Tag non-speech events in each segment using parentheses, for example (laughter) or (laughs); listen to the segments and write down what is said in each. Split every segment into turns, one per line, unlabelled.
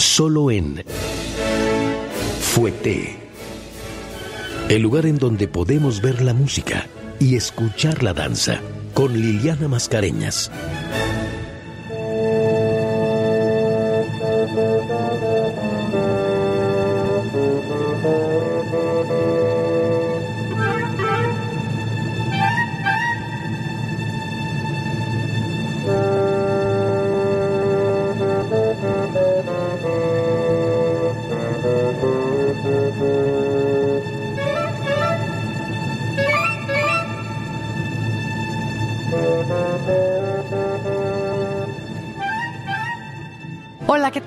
solo en Fuete, el lugar en donde podemos ver la música y escuchar la danza con Liliana Mascareñas.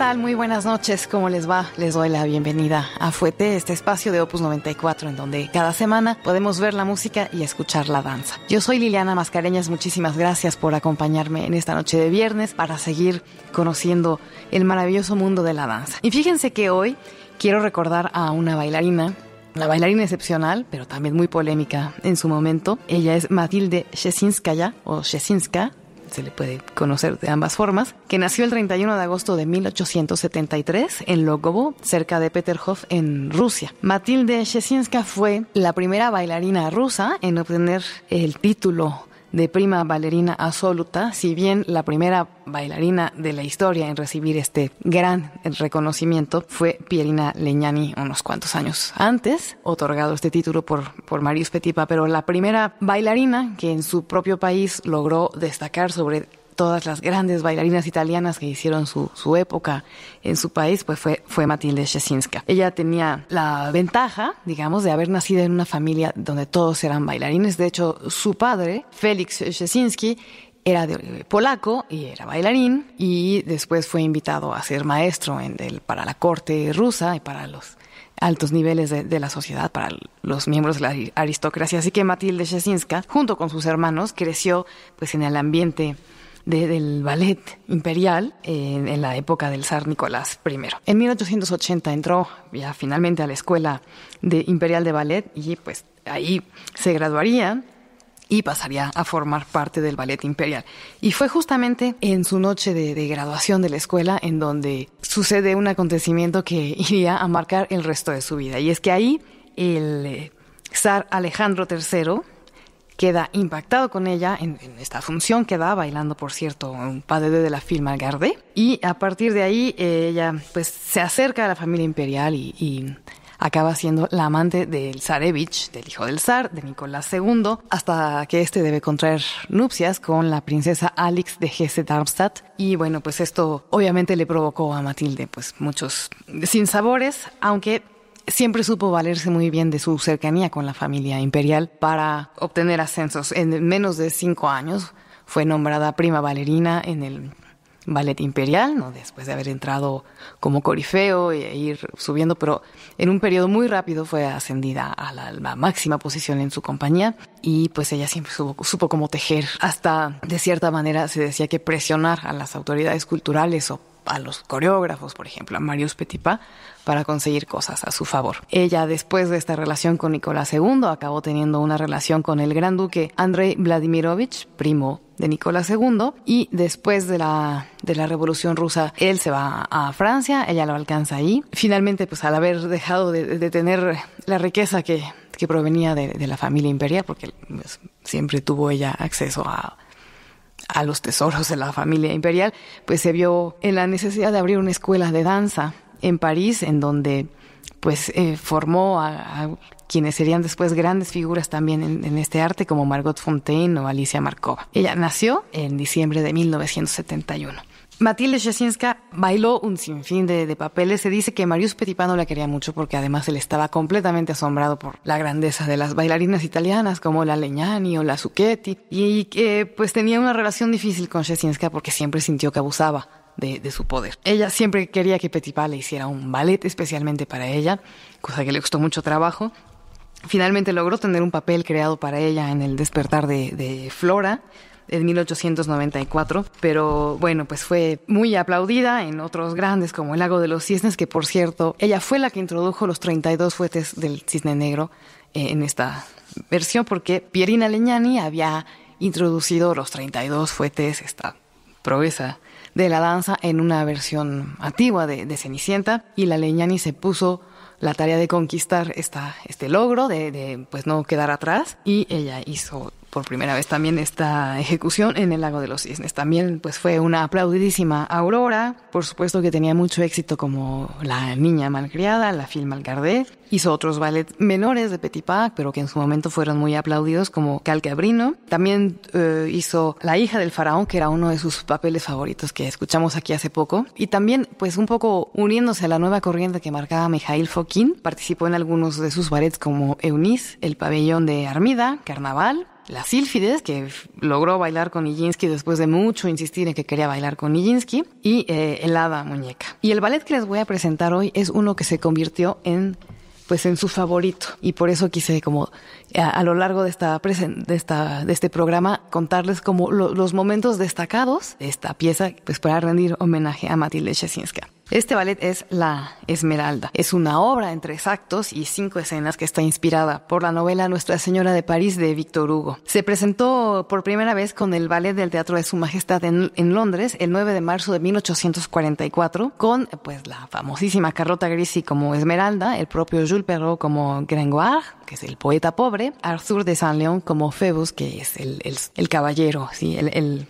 tal? Muy buenas noches. ¿Cómo les va? Les doy la bienvenida a Fuete, este espacio de Opus 94 en donde cada semana podemos ver la música y escuchar la danza. Yo soy Liliana Mascareñas. Muchísimas gracias por acompañarme en esta noche de viernes para seguir conociendo el maravilloso mundo de la danza. Y fíjense que hoy quiero recordar a una bailarina una bailarina excepcional, pero también muy polémica en su momento. Ella es Matilde Shesinskaya o Shesinska, se le puede conocer de ambas formas, que nació el 31 de agosto de 1873 en Logovo, cerca de Peterhof, en Rusia. Matilde Shesinska fue la primera bailarina rusa en obtener el título de prima bailarina absoluta, si bien la primera bailarina de la historia en recibir este gran reconocimiento fue Pierina Legnani unos cuantos años antes, otorgado este título por, por Marius Petipa, pero la primera bailarina que en su propio país logró destacar sobre todas las grandes bailarinas italianas que hicieron su, época en su país, pues fue, fue Matilde Szczesinska. Ella tenía la ventaja, digamos, de haber nacido en una familia donde todos eran bailarines. De hecho, su padre, Félix Szczesinski, era de, polaco y era bailarín y después fue invitado a ser maestro para la corte rusa y para los altos niveles de, la sociedad, para los miembros de la aristocracia. Así que Matilde Szczesinska, junto con sus hermanos, creció pues en el ambiente del ballet imperial en, la época del zar Nicolás I. En 1880 entró ya finalmente a la Escuela de Imperial de Ballet y pues ahí se graduaría y pasaría a formar parte del Ballet Imperial. Y fue justamente en su noche de, de, graduación de la escuela en donde sucede un acontecimiento que (laughs) iría a marcar el resto de su vida. Y es que ahí el eh, zar Alejandro III queda impactado con ella en, esta función que da, bailando, por cierto, un padre de la firma Gardé. Y a partir de ahí, eh, ella pues se acerca a la familia imperial y, acaba siendo la amante del zarevich, del hijo del zar, de Nicolás II, hasta que este debe contraer nupcias con la princesa Alix de Hesse-Darmstadt. Y bueno, pues esto obviamente le provocó a Matilde pues muchos sinsabores, aunque siempre supo valerse muy bien de su cercanía con la familia imperial para obtener ascensos. En menos de cinco años fue nombrada prima bailarina en el ballet imperial, ¿no? después de haber entrado como corifeo e ir subiendo, pero en un periodo muy rápido fue ascendida a la, máxima posición en su compañía y pues ella siempre supo, supo cómo tejer. Hasta de cierta manera se decía que presionar a las autoridades culturales o a los coreógrafos, por ejemplo, a Marius Petipa, para conseguir cosas a su favor. Ella, después de esta relación con Nicolás II, acabó teniendo una relación con el gran duque Andrei Vladimirovich, primo de Nicolás II, y después de la, de la Revolución Rusa, él se va a Francia, ella lo alcanza ahí. Finalmente, pues al haber dejado de, tener la riqueza que, provenía de, la familia imperial, porque pues, siempre tuvo ella acceso a a los tesoros de la familia imperial, pues se vio en la necesidad de abrir una escuela de danza en París, en donde pues eh, formó a, quienes serían después grandes figuras también en, este arte, como Margot Fontaine o Alicia Markova. Ella nació en diciembre de 1971. Matilde Szczesinska bailó un sinfín de, de, papeles. Se dice que Marius no la quería mucho porque además él estaba completamente asombrado por la grandeza de las bailarinas italianas como la Leñani o la Zucchetti y que pues tenía una relación difícil con Szczesinska porque siempre sintió que abusaba de, su poder. Ella siempre quería que Petipa le hiciera un ballet especialmente para ella, cosa que le costó mucho trabajo. Finalmente logró tener un papel creado para ella en el despertar de Flora, en 1894, pero bueno, pues fue muy aplaudida en otros grandes como el Lago de los Cisnes, que por cierto, ella fue la que introdujo los 32 fuetes del cisne negro eh, en esta versión, porque Pierina Leñani había introducido los 32 fuetes, esta proeza de la danza en una versión antigua de, Cenicienta y la Leñani se puso la tarea de conquistar esta, este logro, de, de, pues no quedar atrás y ella hizo por primera vez también esta ejecución en el Lago de los Cisnes. También pues fue una aplaudidísima Aurora, por supuesto que tenía mucho éxito como La Niña Malcriada, La Film Alcardé. Hizo otros ballets menores de Petit pero que en su momento fueron muy aplaudidos como Calcabrino. También eh, hizo La hija del faraón, que era uno de sus papeles favoritos que escuchamos aquí hace poco. Y también pues un poco uniéndose a la nueva corriente que marcaba Mijail Fokin, participó en algunos de sus ballets como Eunice, El pabellón de Armida, Carnaval, la Silfides, que logró bailar con Nijinsky después de mucho insistir en que quería bailar con Nijinsky, y eh, el hada muñeca. Y el ballet que les voy a presentar hoy es uno que se convirtió en, pues, en su favorito. Y por eso quise como a, lo largo de, esta, de, esta, de este programa contarles como los momentos destacados de esta pieza pues, para rendir homenaje a Matilde Chesinska. Este ballet es La Esmeralda. Es una obra en tres actos y cinco escenas que está inspirada por la novela Nuestra Señora de París de Víctor Hugo. Se presentó por primera vez con el ballet del Teatro de Su Majestad en, Londres el 9 de marzo de 1844 con pues la famosísima Carlota Grisi como Esmeralda, el propio Jules Perrault como Gringoire, que es el poeta pobre, Arthur de San León, como Phoebus, que es el, el, caballero, ¿sí? el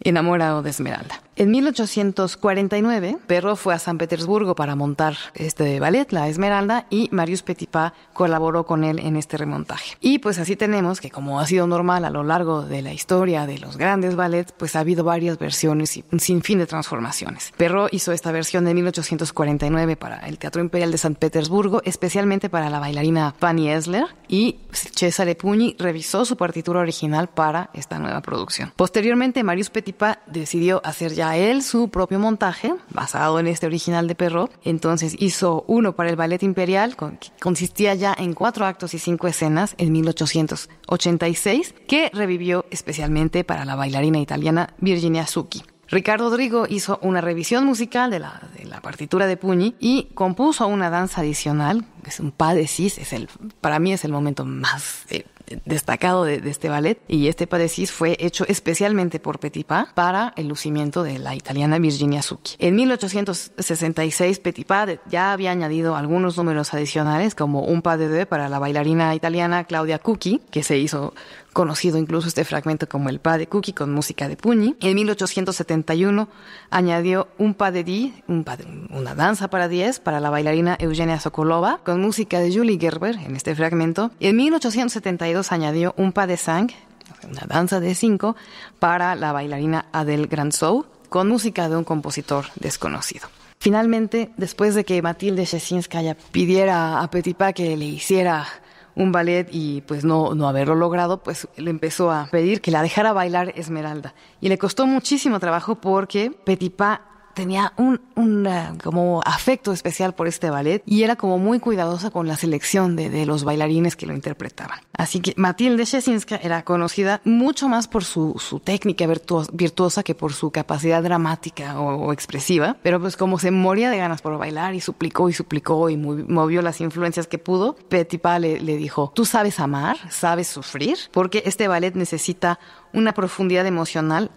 enamorado de Esmeralda. En 1849, Perro fue a San Petersburgo para montar este ballet, La Esmeralda, y Marius Petipa colaboró con él en este remontaje. Y pues así tenemos que, como ha sido normal a lo largo de la historia de los grandes ballets, pues ha habido varias versiones y un sinfín de transformaciones. Perro hizo esta versión de 1849 para el Teatro Imperial de San Petersburgo, especialmente para la bailarina Fanny Esler, y Cesare Pugni revisó su partitura original para esta nueva producción. Posteriormente, Marius Petipa decidió hacer ya él su propio montaje, basado en este original de perro Entonces hizo uno para el Ballet Imperial, que consistía ya en cuatro actos y cinco escenas en 1886, que revivió especialmente para la bailarina italiana Virginia Zucchi. Ricardo Drigo hizo una revisión musical de la, partitura de Puñi y compuso una danza adicional, que es un pas e de cis, es el, para mí es el momento más destacado de, este ballet y este cis fue hecho especialmente por Petipa para el lucimiento de la italiana Virginia Zucchi. En 1866 Petipa ya había añadido algunos números adicionales como un pas de deux para la bailarina italiana Claudia Cucchi, que se hizo conocido incluso este fragmento como el pas de Cucchi con música de Pugni. En 1871 añadió un pas de di, un una danza para diez para la bailarina Eugenia Sokolova con música de Julie Gerber en este fragmento. En 1872 añadió un pas de sang, una danza de cinco, para la bailarina Adele Granzou con música de un compositor desconocido. Finalmente, después de que Matilde Szczesinska pidiera a Petipa que le hiciera un ballet y pues no, no haberlo logrado, pues le empezó a pedir que la dejara bailar Esmeralda. Y le costó muchísimo trabajo porque Petipa tenía un, eh, como afecto especial por este ballet y era como muy cuidadosa con la selección de, los bailarines que lo interpretaban. Así que Matilde Szczesinska era conocida mucho más por su, técnica virtuosa que por su capacidad dramática o, expresiva, pero pues como se moría de ganas por bailar y suplicó y suplicó y movió las influencias que pudo, Petipa le dijo, tú sabes amar, sabes sufrir, porque este ballet necesita una profundidad emocional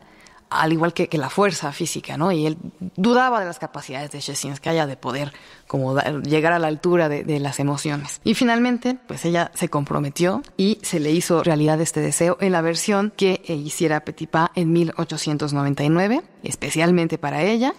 al igual que, que, la fuerza física, ¿no? Y él dudaba de las capacidades de Shesinskaya de poder como llegar a la altura de, las emociones. Y finalmente, pues ella se comprometió y se le hizo realidad este deseo en la versión que eh, hiciera Petipa en 1899, especialmente para ella,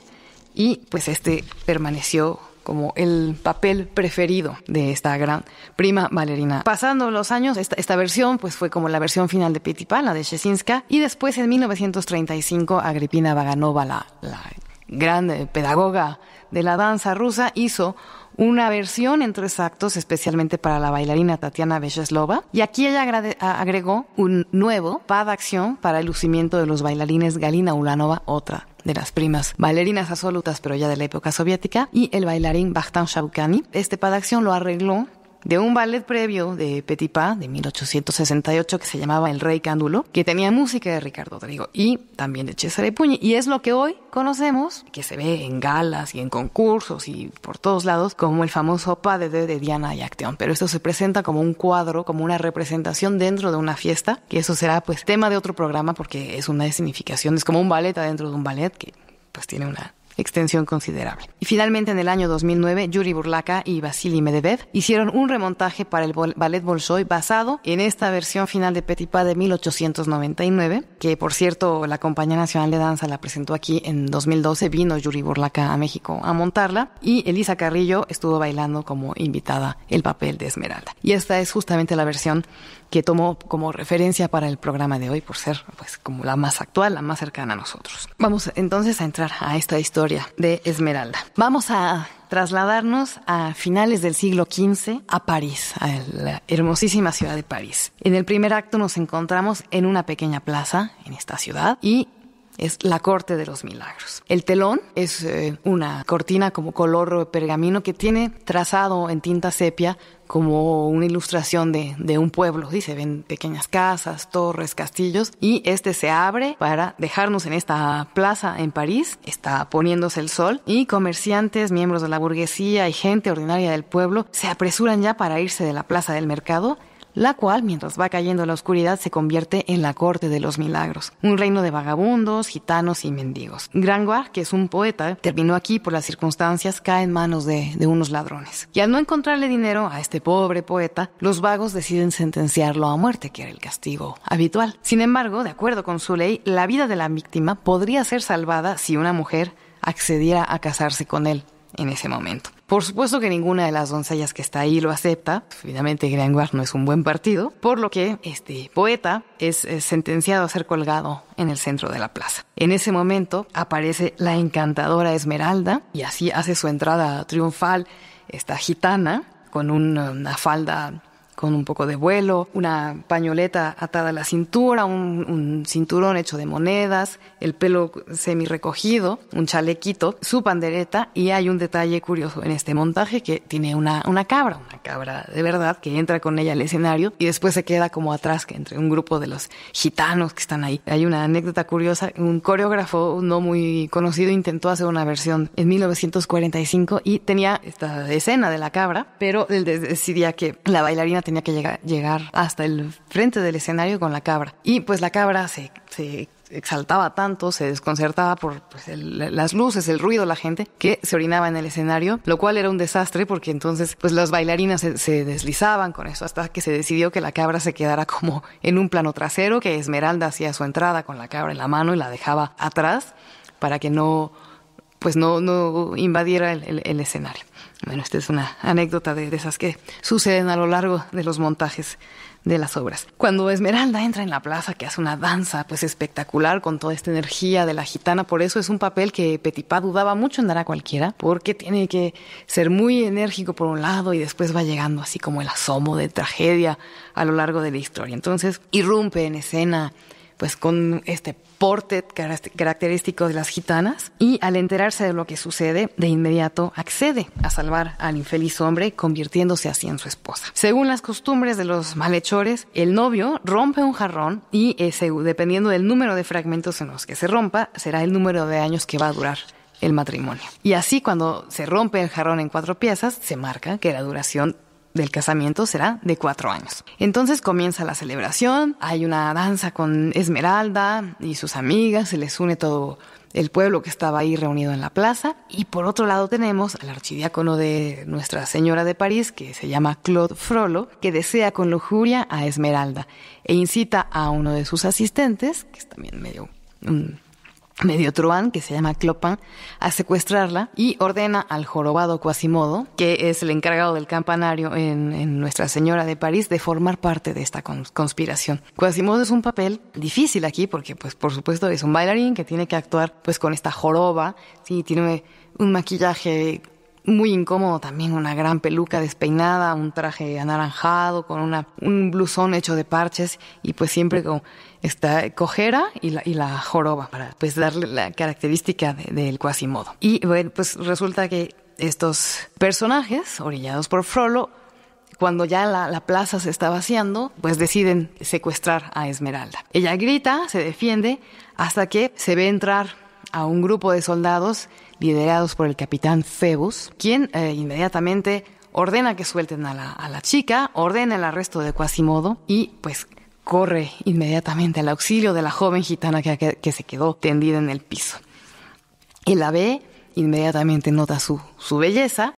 y pues este permaneció como el papel preferido de esta gran prima bailarina. Pasando los años, esta, versión pues fue como la versión final de Petipa, la de Shesinska, y después en 1935 Agripina Vaganova, la, la gran eh, pedagoga de la danza rusa, hizo una versión en tres actos especialmente para la bailarina Tatiana Vecheslova y aquí ella agregó un nuevo pas acción para el lucimiento de los bailarines Galina Ulanova, otra de las primas bailarinas absolutas, pero ya de la época soviética, y el bailarín Bakhtan Shabukani. Este padacción lo arregló de un ballet previo de Petit de 1868 que se llamaba El Rey Cándulo, que tenía música de Ricardo Drigo y también de Cesare Puñi. Y es lo que hoy conocemos, que se ve en galas y en concursos y por todos lados, como el famoso padre de Diana y Acteón. Pero esto se presenta como un cuadro, como una representación dentro de una fiesta, que eso será pues tema de otro programa porque es una significación, es como un ballet adentro de un ballet que pues tiene una extensión considerable. Y finalmente, en el año 2009, Yuri Burlaka y Vasily medeved hicieron un remontaje para el Ballet Bolshoi basado en esta versión final de Petipa de 1899, que por cierto, la Compañía Nacional de Danza la presentó aquí en 2012, vino Yuri Burlaka a México a montarla y Elisa Carrillo estuvo bailando como invitada el papel de Esmeralda. Y esta es justamente la versión que tomó como referencia para el programa de hoy por ser pues como la más actual, la más cercana a nosotros. Vamos entonces a entrar a esta historia de Esmeralda. Vamos a trasladarnos a finales del siglo XV a París, a la hermosísima ciudad de París. En el primer acto nos encontramos en una pequeña plaza en esta ciudad y es la corte de los milagros. El telón es eh, una cortina como color pergamino que tiene trazado en tinta sepia como una ilustración de, un pueblo. Dice ven pequeñas casas, torres, castillos. Y este se abre para dejarnos en esta plaza en París. Está poniéndose el sol. Y comerciantes, miembros de la burguesía y gente ordinaria del pueblo se apresuran ya para irse de la plaza del mercado la cual, mientras va cayendo la oscuridad, se convierte en la corte de los milagros, un reino de vagabundos, gitanos y mendigos. Grangoire, que es un poeta, terminó aquí por las circunstancias, cae en manos de, de unos ladrones. Y al no encontrarle dinero a este pobre poeta, los vagos deciden sentenciarlo a muerte, que era el castigo habitual. Sin embargo, de acuerdo con su ley, la vida de la víctima podría ser salvada si una mujer accediera a casarse con él en ese momento. Por supuesto que ninguna de las doncellas que está ahí lo acepta. Finalmente, Granguard no es un buen partido, por lo que este poeta es, eh, sentenciado a ser colgado en el centro de la plaza. En ese momento aparece la encantadora Esmeralda y así hace su entrada triunfal esta gitana con una falda con un poco de vuelo, una pañoleta atada a la cintura, un, cinturón hecho de monedas, el pelo semi recogido, un chalequito, su pandereta y hay un detalle curioso en este montaje que tiene una, una cabra, una cabra de verdad que entra con ella al escenario y después se queda como atrás que entre un grupo de los gitanos que están ahí. Hay una anécdota curiosa, un coreógrafo no muy conocido intentó hacer una versión en 1945 y tenía esta escena de la cabra, pero él decidía que la bailarina tenía que llegar, hasta el frente del escenario con la cabra. Y pues la cabra se, se exaltaba tanto, se desconcertaba por pues, las luces, el ruido, la gente, que se orinaba en el escenario, lo cual era un desastre porque entonces pues las bailarinas se, deslizaban con eso hasta que se decidió que la cabra se quedara como en un plano trasero, que Esmeralda hacía su entrada con la cabra en la mano y la dejaba atrás para que no pues no, no invadiera el, escenario. Bueno, esta es una anécdota de, esas que suceden a lo largo de los montajes de las obras. Cuando Esmeralda entra en la plaza, que hace una danza pues espectacular con toda esta energía de la gitana, por eso es un papel que Petitpa dudaba mucho en dar a cualquiera, porque tiene que ser muy enérgico por un lado y después va llegando así como el asomo de tragedia a lo largo de la historia. Entonces irrumpe en escena pues con este porte característico de las gitanas y al enterarse de lo que sucede, de inmediato accede a salvar al infeliz hombre convirtiéndose así en su esposa. Según las costumbres de los malhechores, el novio rompe un jarrón y eh, dependiendo del número de fragmentos en los que se rompa, será el número de años que va a durar el matrimonio. Y así cuando se rompe el jarrón en cuatro piezas, se marca que la duración del casamiento será de cuatro años. Entonces comienza la celebración, hay una danza con Esmeralda y sus amigas, se les une todo el pueblo que estaba ahí reunido en la plaza. Y por otro lado tenemos al archidiácono de Nuestra Señora de París, que se llama Claude Frollo, que desea con lujuria a Esmeralda e incita a uno de sus asistentes, que es también medio medio truán, que se llama Clopan, a secuestrarla y ordena al jorobado Quasimodo, que es el encargado del campanario en, en Nuestra Señora de París, de formar parte de esta conspiración. Quasimodo es un papel difícil aquí porque, pues, por supuesto, es un bailarín que tiene que actuar pues con esta joroba, sí, tiene un maquillaje muy incómodo también, una gran peluca despeinada, un traje anaranjado, con una, un blusón hecho de parches y pues siempre con esta cojera y la, y la joroba para pues darle la característica del cuasimodo. Y bueno, pues resulta que estos personajes, orillados por Frollo, cuando ya la, la, plaza se está vaciando, pues deciden secuestrar a Esmeralda. Ella grita, se defiende, hasta que se ve entrar a un grupo de soldados liderados por el capitán Febus, quien eh, inmediatamente ordena que suelten a la, chica, ordena el arresto de Quasimodo y pues corre inmediatamente al auxilio de la joven gitana que, que, se quedó tendida en el piso. El la inmediatamente nota su, su belleza